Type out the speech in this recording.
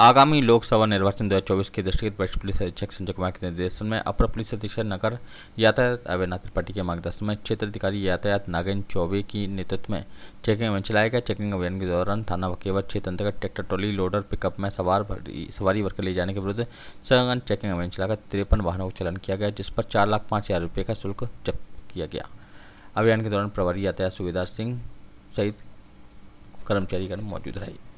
आगामी लोकसभा निर्वाचन 2024 के दृष्टिगत वरिष्ठ पुलिस अधीक्षक संजय कुमार के निर्देशन में अपर पुलिस अधीक्षक नगर यातायात अवैनाथ त्रिपाठी के मार्गदर्शन में क्षेत्र अधिकारी यातायात नागेंद्र चौबे की नेतृत्व में चेकिंग अभियान चलाया गया चेकिंग अभियान के दौरान थाना वकीवर क्षेत्र अंतर्गत ट्रैक्टर ट्रॉली लोडर पिकअप में सवार सवारी वर्ग ले जाने के विरुद्ध सघन चेकिंग अभियान चलाकर तिरपन वाहनों को चलन किया गया जिस पर चार लाख पाँच हज़ार रुपये का शुल्क जब्त किया गया अभियान के दौरान प्रभारी यातायात सुविधा सिंह सहित कर्मचारीगण मौजूद रहे